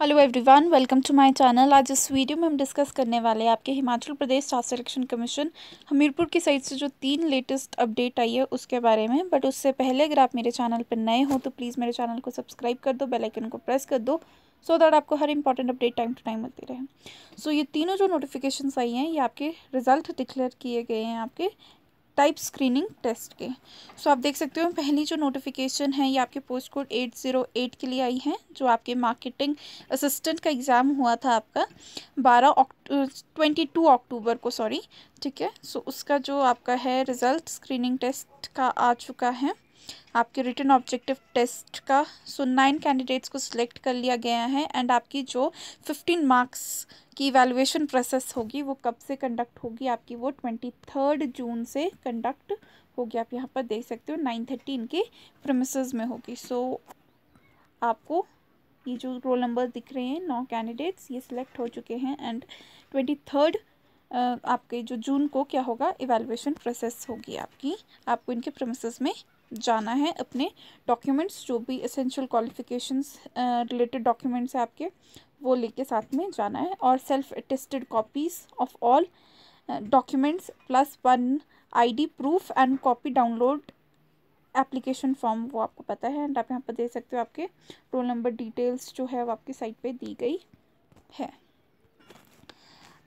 hello everyone welcome to my channel आज इस video में हम डिस्कस करने वाले हैं आपके Himachal Pradesh staff election commission Hamirpur की साइड से जो तीन लेटेस्ट अपडेट आई है उसके बारे में बट उससे पहले अगर आप मेरे चैनल पर नए हो तो प्लीज़ मेरे चैनल को सब्सक्राइब कर दो बेल आइकन को प्रेस कर दो सो so दैट आपको हर important update time to time मिलती रहे सो so, ये तीनों जो नोटिफिकेशन आई हैं ये आपके रिजल्ट डिक्लेयर किए गए हैं आपके टाइप स्क्रीनिंग टेस्ट के सो so, आप देख सकते हो पहली जो नोटिफिकेशन है ये आपके post code eight zero eight के लिए आई है जो आपके मार्केटिंग असिस्टेंट का एग्ज़ाम हुआ था आपका बारह ट्वेंटी टू अक्टूबर को सॉरी ठीक है सो so, उसका जो आपका है रिज़ल्ट स्क्रीनिंग टेस्ट का आ चुका है आपके रिटर्न ऑब्जेक्टिव टेस्ट का सो नाइन कैंडिडेट्स को सिलेक्ट कर लिया गया है एंड आपकी जो फिफ्टीन मार्क्स की वैल्यूएशन प्रोसेस होगी वो कब से कंडक्ट होगी आपकी वो ट्वेंटी थर्ड जून से कंडक्ट होगी आप यहाँ पर देख सकते हो नाइन थर्टी इनके प्रमिस में होगी सो so, आपको ये जो रोल नंबर दिख रहे हैं नौ कैंडिडेट्स ये सिलेक्ट हो चुके हैं एंड ट्वेंटी थर्ड आपके जो जून को क्या होगा इवेलुएशन प्रोसेस होगी आपकी आपको इनके प्रोमिस में जाना है अपने डॉक्यूमेंट्स जो भी इसेंशियल क्वालिफिकेशंस रिलेटेड डॉक्यूमेंट्स हैं आपके वो लेके साथ में जाना है और self attested copies of all documents plus one ID proof and copy download application form वो आपको पता है एंड आप यहाँ पर दे सकते हो आपके रोल नंबर डिटेल्स जो है वो आपकी साइट पे दी गई है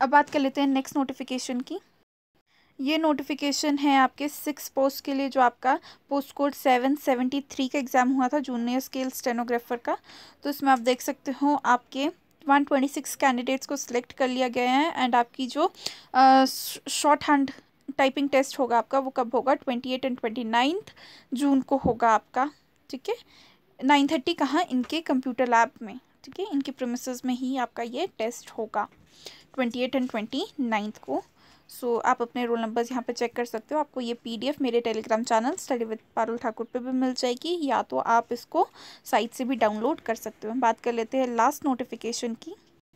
अब बात कर लेते हैं नेक्स्ट नोटिफिकेशन की ये नोटिफिकेशन है आपके सिक्स पोस्ट के लिए जो आपका post code seven seventy three का एग्ज़ाम हुआ था जूनियर स्केल स्टेनोग्राफर का तो इसमें आप देख सकते हो आपके वन ट्वेंटी सिक्स कैंडिडेट्स को सिलेक्ट कर लिया गया है एंड आपकी जो शॉर्ट हैंड टाइपिंग टेस्ट होगा आपका वो कब होगा twenty eight and twenty ninth June को होगा आपका ठीक है नाइन थर्टी कहाँ इनके कंप्यूटर लैब में ठीक है इनके प्रोमिस में ही आपका ये टेस्ट होगा twenty eight and twenty ninth को सो so, आप अपने रोल नंबर्स यहाँ पे चेक कर सकते हो आपको ये पीडीएफ मेरे Telegram channel study with Parul Thakur पे भी मिल जाएगी या तो आप इसको साइट से भी डाउनलोड कर सकते हो बात कर लेते हैं लास्ट नोटिफिकेशन की